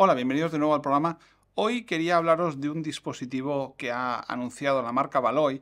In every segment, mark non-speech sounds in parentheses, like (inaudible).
Hola, bienvenidos de nuevo al programa. Hoy quería hablaros de un dispositivo que ha anunciado la marca Valoy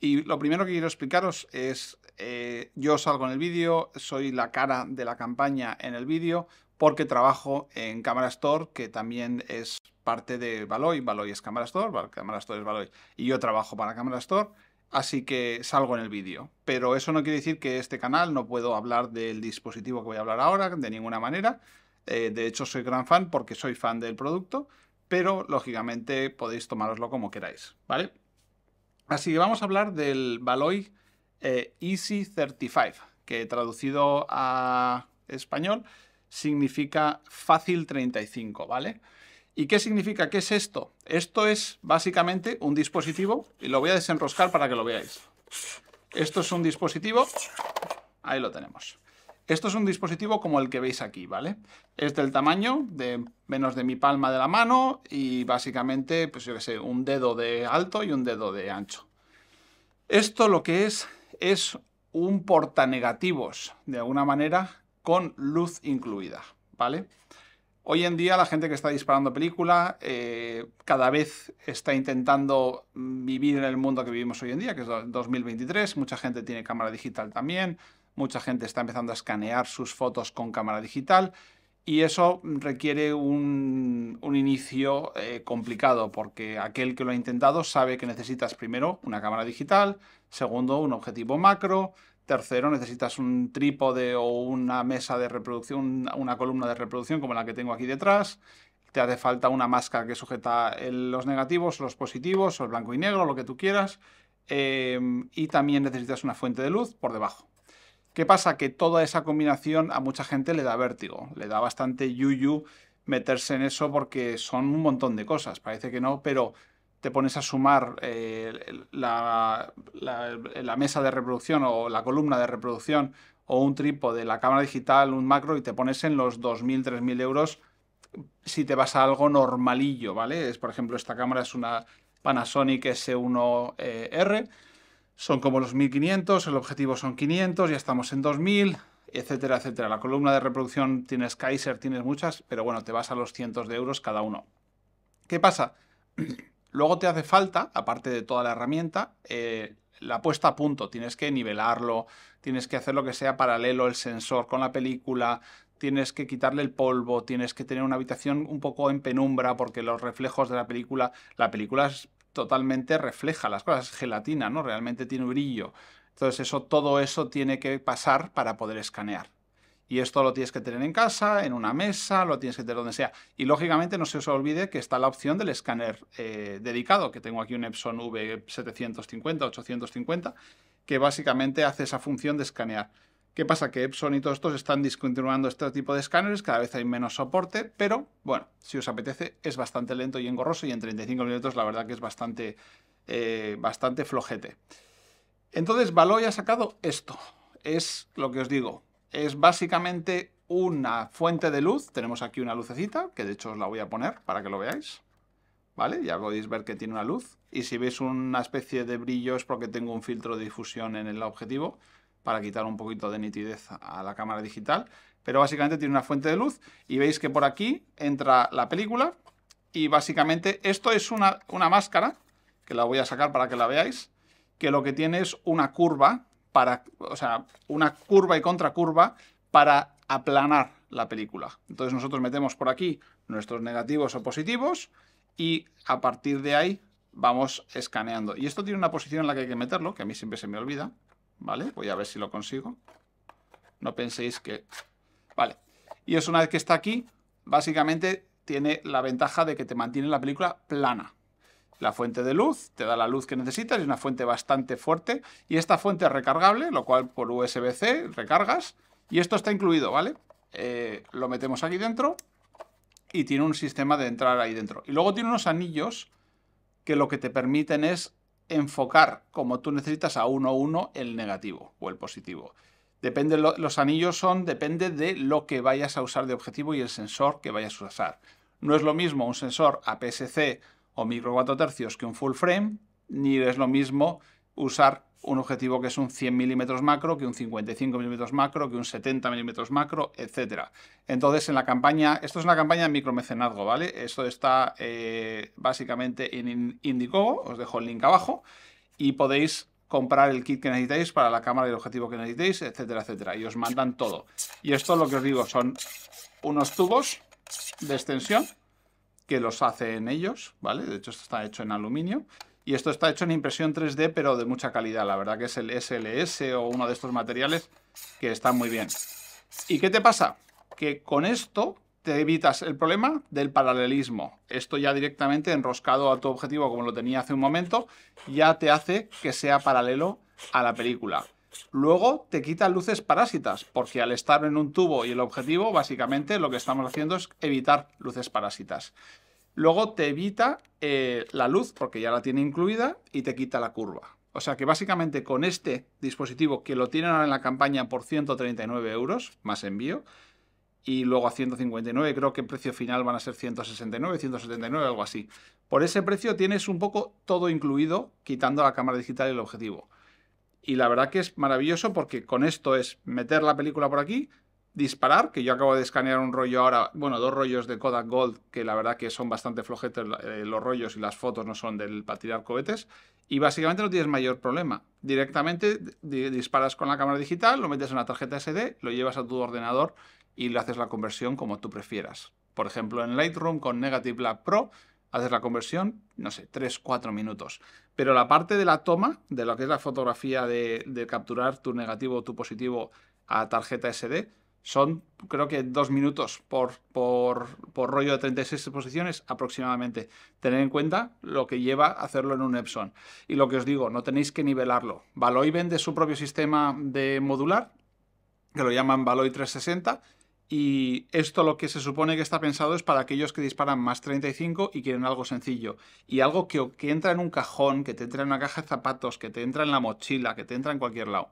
y lo primero que quiero explicaros es, eh, yo salgo en el vídeo, soy la cara de la campaña en el vídeo porque trabajo en Camera Store, que también es parte de Baloy, Baloy es Camera Store, Camera Store es Valoy. Y yo trabajo para Camera Store así que salgo en el vídeo. Pero eso no quiere decir que este canal no puedo hablar del dispositivo que voy a hablar ahora de ninguna manera. Eh, de hecho, soy gran fan porque soy fan del producto, pero lógicamente podéis tomároslo como queráis, ¿vale? Así que vamos a hablar del Valoy eh, Easy 35, que traducido a español significa fácil 35, ¿vale? ¿Y qué significa? ¿Qué es esto? Esto es básicamente un dispositivo, y lo voy a desenroscar para que lo veáis. Esto es un dispositivo, ahí lo tenemos. Esto es un dispositivo como el que veis aquí, ¿vale? Es del tamaño de menos de mi palma de la mano y básicamente, pues yo qué sé, un dedo de alto y un dedo de ancho. Esto lo que es es un portanegativos, de alguna manera, con luz incluida, ¿vale? Hoy en día la gente que está disparando película eh, cada vez está intentando vivir en el mundo que vivimos hoy en día, que es 2023, mucha gente tiene cámara digital también, mucha gente está empezando a escanear sus fotos con cámara digital y eso requiere un, inicio eh, complicado porque aquel que lo ha intentado sabe que necesitas primero una cámara digital, segundo un objetivo macro, tercero necesitas un trípode o una mesa de reproducción, una columna de reproducción como la que tengo aquí detrás, te hace falta una máscara que sujeta eh, los negativos, los positivos, o el blanco y negro, lo que tú quieras, eh, y también necesitas una fuente de luz por debajo. ¿Qué pasa? Que toda esa combinación a mucha gente le da vértigo, le da bastante yuyu meterse en eso porque son un montón de cosas, parece que no, pero te pones a sumar eh, la, mesa de reproducción o la columna de reproducción o un trípode, la cámara digital, un macro y te pones en los 2.000, 3.000 euros si te vas a algo normalillo, ¿vale? Es, por ejemplo, esta cámara es una Panasonic S1R son como los 1500, el objetivo son 500, ya estamos en 2000, etcétera, etcétera. La columna de reproducción tienes Kaiser, tienes muchas, pero bueno, te vas a los cientos de euros cada uno. ¿Qué pasa? (clears throat) Luego te hace falta, aparte de toda la herramienta, eh, la puesta a punto. Tienes que nivelarlo, tienes que hacer lo que sea paralelo el sensor con la película, tienes que quitarle el polvo, tienes que tener una habitación un poco en penumbra porque los reflejos de la película, la película es totalmente refleja las cosas, es gelatina, ¿no? Realmente tiene brillo. Entonces eso, todo eso tiene que pasar para poder escanear. Y esto lo tienes que tener en casa, en una mesa, lo tienes que tener donde sea. Y lógicamente no se os olvide que está la opción del escáner eh, dedicado, que tengo aquí un Epson V750, 850, que básicamente hace esa función de escanear. ¿Qué pasa? Que Epson y todos estos están discontinuando este tipo de escáneres, cada vez hay menos soporte, pero bueno, si os apetece, es bastante lento y engorroso y en 35 minutos la verdad que es bastante, eh, bastante flojete. Entonces, Valoy ha sacado esto, es lo que os digo, es básicamente una fuente de luz, tenemos aquí una lucecita, que de hecho os la voy a poner para que lo veáis, ¿vale? Ya podéis ver que tiene una luz, y si veis una especie de brillo es porque tengo un filtro de difusión en el objetivo, para quitar un poquito de nitidez a la cámara digital, pero básicamente tiene una fuente de luz y veis que por aquí entra la película y básicamente esto es una, máscara, que la voy a sacar para que la veáis, que lo que tiene es una curva, para, o sea, una curva y contracurva para aplanar la película. Entonces nosotros metemos por aquí nuestros negativos o positivos y a partir de ahí vamos escaneando. Y esto tiene una posición en la que hay que meterlo, que a mí siempre se me olvida, ¿Vale? Voy a ver si lo consigo. No penséis que... Vale. Y es una vez que está aquí, básicamente tiene la ventaja de que te mantiene la película plana. La fuente de luz te da la luz que necesitas, es una fuente bastante fuerte. Y esta fuente es recargable, lo cual por USB-C recargas. Y esto está incluido, ¿vale? Eh, lo metemos aquí dentro y tiene un sistema de entrar ahí dentro. Y luego tiene unos anillos que lo que te permiten es enfocar como tú necesitas a uno a uno el negativo o el positivo. Depende, los anillos son, depende de lo que vayas a usar de objetivo y el sensor que vayas a usar. No es lo mismo un sensor APS-C o micro 4 tercios que un full frame, ni es lo mismo usar un objetivo que es un 100 milímetros macro, que un 55 milímetros macro, que un 70 milímetros macro, etcétera. Entonces, en la campaña, esto es una campaña de micromecenazgo, ¿vale? Esto está eh, básicamente en Indico os dejo el link abajo, y podéis comprar el kit que necesitéis para la cámara y el objetivo que necesitéis, etcétera, etcétera. Y os mandan todo. Y esto lo que os digo son unos tubos de extensión que los hacen ellos, ¿vale? De hecho, esto está hecho en aluminio y esto está hecho en impresión 3D, pero de mucha calidad. La verdad que es el SLS o uno de estos materiales que están muy bien. ¿Y qué te pasa? Que con esto te evitas el problema del paralelismo. Esto ya directamente enroscado a tu objetivo como lo tenía hace un momento, ya te hace que sea paralelo a la película. Luego te quita luces parásitas, porque al estar en un tubo y el objetivo, básicamente lo que estamos haciendo es evitar luces parásitas. Luego te evita eh, la luz, porque ya la tiene incluida, y te quita la curva. O sea que básicamente con este dispositivo, que lo tienen ahora en la campaña por 139 euros, más envío, y luego a 159, creo que el precio final van a ser 169, 179, algo así. Por ese precio tienes un poco todo incluido, quitando la cámara digital y el objetivo. Y la verdad que es maravilloso porque con esto es meter la película por aquí, disparar, que yo acabo de escanear un rollo ahora, bueno, dos rollos de Kodak Gold, que la verdad que son bastante flojetes eh, los rollos y las fotos no son del para tirar cohetes, y básicamente no tienes mayor problema. Directamente disparas con la cámara digital, lo metes en la tarjeta SD, lo llevas a tu ordenador y le haces la conversión como tú prefieras. Por ejemplo, en Lightroom con Negative Lab Pro haces la conversión, no sé, 3-4 minutos. Pero la parte de la toma, de lo que es la fotografía de, de capturar tu negativo o tu positivo a tarjeta SD, son, creo que, dos minutos por, por, rollo de 36 exposiciones aproximadamente. tener en cuenta lo que lleva hacerlo en un Epson. Y lo que os digo, no tenéis que nivelarlo. Valoy vende su propio sistema de modular, que lo llaman Valoy 360, y esto lo que se supone que está pensado es para aquellos que disparan más 35 y quieren algo sencillo. Y algo que, entra en un cajón, que te entra en una caja de zapatos, que te entra en la mochila, que te entra en cualquier lado.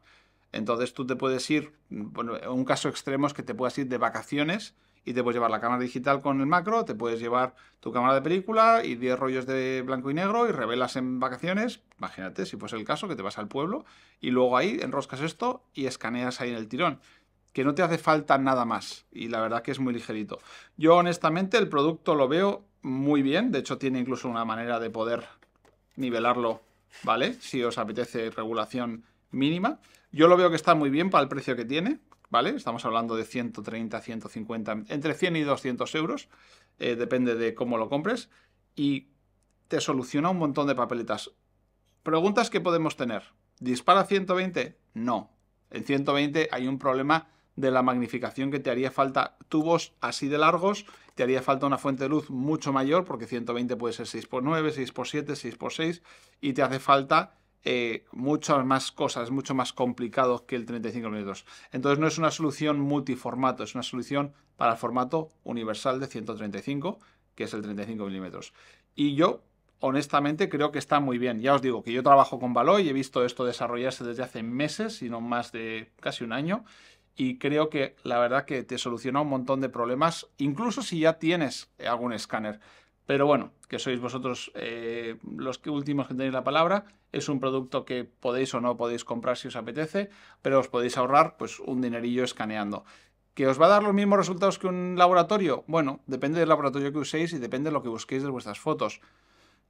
Entonces tú te puedes ir, bueno, un caso extremo es que te puedas ir de vacaciones y te puedes llevar la cámara digital con el macro, te puedes llevar tu cámara de película y 10 rollos de blanco y negro y revelas en vacaciones, imagínate si fuese el caso, que te vas al pueblo y luego ahí enroscas esto y escaneas ahí en el tirón que no te hace falta nada más y la verdad que es muy ligerito. Yo honestamente el producto lo veo muy bien, de hecho tiene incluso una manera de poder nivelarlo, ¿vale? Si os apetece regulación mínima, yo lo veo que está muy bien para el precio que tiene, ¿vale? Estamos hablando de 130, 150, entre 100 y 200 euros, eh, depende de cómo lo compres, y te soluciona un montón de papeletas. Preguntas que podemos tener. ¿Dispara 120? No. En 120 hay un problema de la magnificación que te haría falta tubos así de largos, te haría falta una fuente de luz mucho mayor, porque 120 puede ser 6x9, 6x7, 6x6, y te hace falta eh, muchas más cosas, mucho más complicado que el 35 mm Entonces no es una solución multiformato, es una solución para formato universal de 135, que es el 35 mm Y yo, honestamente, creo que está muy bien. Ya os digo que yo trabajo con y he visto esto desarrollarse desde hace meses, no más de casi un año, y creo que la verdad que te soluciona un montón de problemas, incluso si ya tienes algún escáner. Pero bueno, que sois vosotros eh, los últimos que tenéis la palabra. Es un producto que podéis o no podéis comprar si os apetece, pero os podéis ahorrar pues un dinerillo escaneando. ¿Que os va a dar los mismos resultados que un laboratorio? Bueno, depende del laboratorio que uséis y depende de lo que busquéis de vuestras fotos.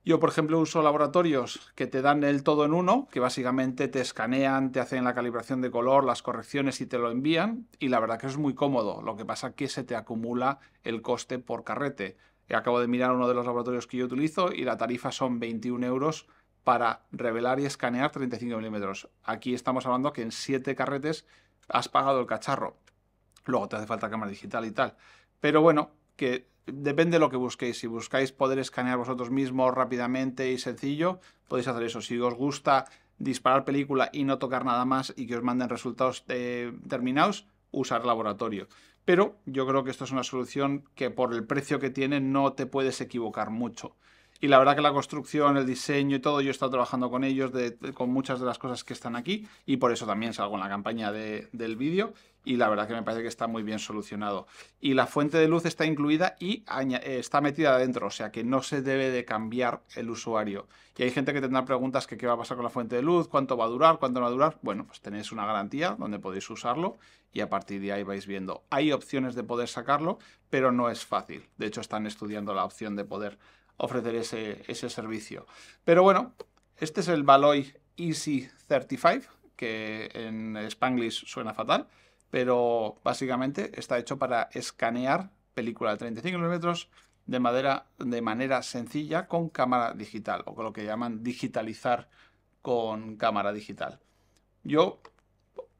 Yo, por ejemplo, uso laboratorios que te dan el todo en uno, que básicamente te escanean, te hacen la calibración de color, las correcciones y te lo envían. Y la verdad que es muy cómodo. Lo que pasa es que se te acumula el coste por carrete. Eh, acabo de mirar uno de los laboratorios que yo utilizo y la tarifa son 21 euros para revelar y escanear 35 milímetros. Aquí estamos hablando que en 7 carretes has pagado el cacharro. Luego te hace falta cámara digital y tal. Pero bueno, que depende de lo que busquéis. Si buscáis poder escanear vosotros mismos rápidamente y sencillo, podéis hacer eso. Si os gusta disparar película y no tocar nada más y que os manden resultados eh, terminados, usar laboratorio. Pero yo creo que esto es una solución que por el precio que tiene no te puedes equivocar mucho. Y la verdad que la construcción, el diseño y todo, yo he estado trabajando con ellos, con muchas de las cosas que están aquí, y por eso también salgo en la campaña del vídeo, y la verdad que me parece que está muy bien solucionado. Y la fuente de luz está incluida y eh, está metida adentro, o sea que no se debe de cambiar el usuario. Y hay gente que tendrá preguntas que qué va a pasar con la fuente de luz, cuánto va a durar, cuánto no va a durar. Bueno, pues tenéis una garantía donde podéis usarlo y a partir de ahí vais viendo. Hay opciones de poder sacarlo, pero no es fácil. De hecho, están estudiando la opción de poder ofrecer ese, servicio. Pero bueno, este es el Baloy Easy 35, que en Spanglish suena fatal, pero básicamente está hecho para escanear película de 35 mm de, manera sencilla con cámara digital, o con lo que llaman digitalizar con cámara digital. Yo,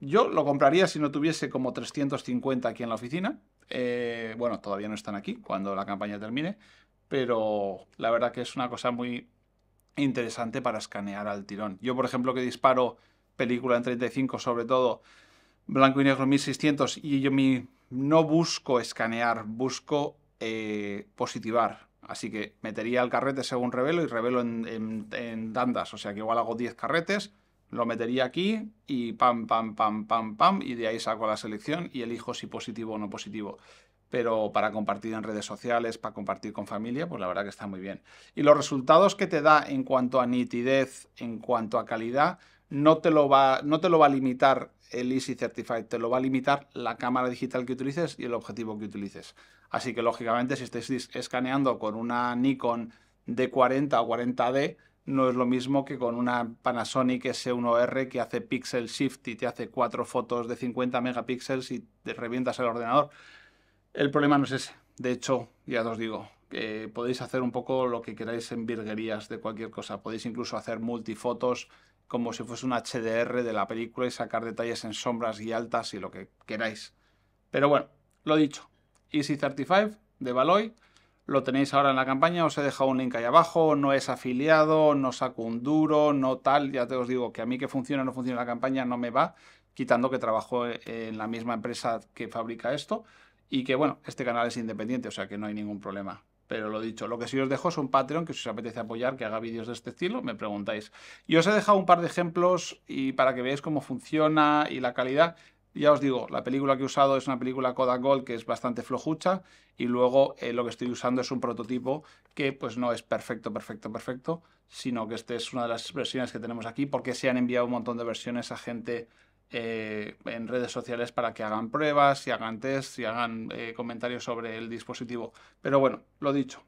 yo lo compraría si no tuviese como 350 aquí en la oficina. Eh, bueno, todavía no están aquí cuando la campaña termine, pero la verdad que es una cosa muy interesante para escanear al tirón. Yo, por ejemplo, que disparo película en 35, sobre todo blanco y negro 1600, y yo mi, no busco escanear, busco eh, positivar. Así que metería el carrete según revelo y revelo en, en dandas. O sea que igual hago 10 carretes, lo metería aquí y pam, pam, pam, pam, pam, y de ahí saco la selección y elijo si positivo o no positivo pero para compartir en redes sociales, para compartir con familia, pues la verdad que está muy bien. Y los resultados que te da en cuanto a nitidez, en cuanto a calidad, no te lo va, no te lo va a limitar el Easy Certified, te lo va a limitar la cámara digital que utilices y el objetivo que utilices. Así que lógicamente si estés escaneando con una Nikon D40 o 40D, no es lo mismo que con una Panasonic S1R que hace pixel shift y te hace cuatro fotos de 50 megapíxeles y te revientas el ordenador. El problema no es ese. De hecho, ya os digo, que podéis hacer un poco lo que queráis en virguerías de cualquier cosa. Podéis incluso hacer multifotos como si fuese un HDR de la película y sacar detalles en sombras y altas y lo que queráis. Pero bueno, lo dicho. Easy 35 de Baloy. lo tenéis ahora en la campaña, os he dejado un link ahí abajo, no es afiliado, no saco un duro, no tal, ya te os digo que a mí que funciona o no funciona la campaña no me va, quitando que trabajo en la misma empresa que fabrica esto, y que bueno, este canal es independiente, o sea que no hay ningún problema. Pero lo dicho, lo que sí os dejo es un Patreon que si os apetece apoyar, que haga vídeos de este estilo, me preguntáis. Y os he dejado un par de ejemplos y para que veáis cómo funciona y la calidad. Ya os digo, la película que he usado es una película Kodak Gold que es bastante flojucha y luego eh, lo que estoy usando es un prototipo que pues no es perfecto, perfecto, perfecto, sino que esta es una de las versiones que tenemos aquí porque se han enviado un montón de versiones a gente eh, en redes sociales para que hagan pruebas, y hagan test, y hagan eh, comentarios sobre el dispositivo. Pero bueno, lo dicho.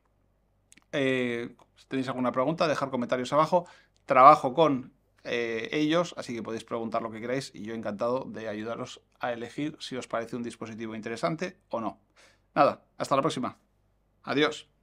Eh, si tenéis alguna pregunta, dejar comentarios abajo. Trabajo con ellos, así que podéis preguntar lo que queráis y yo encantado de ayudaros a elegir si os parece un dispositivo interesante o no. Nada, hasta la próxima. Adiós.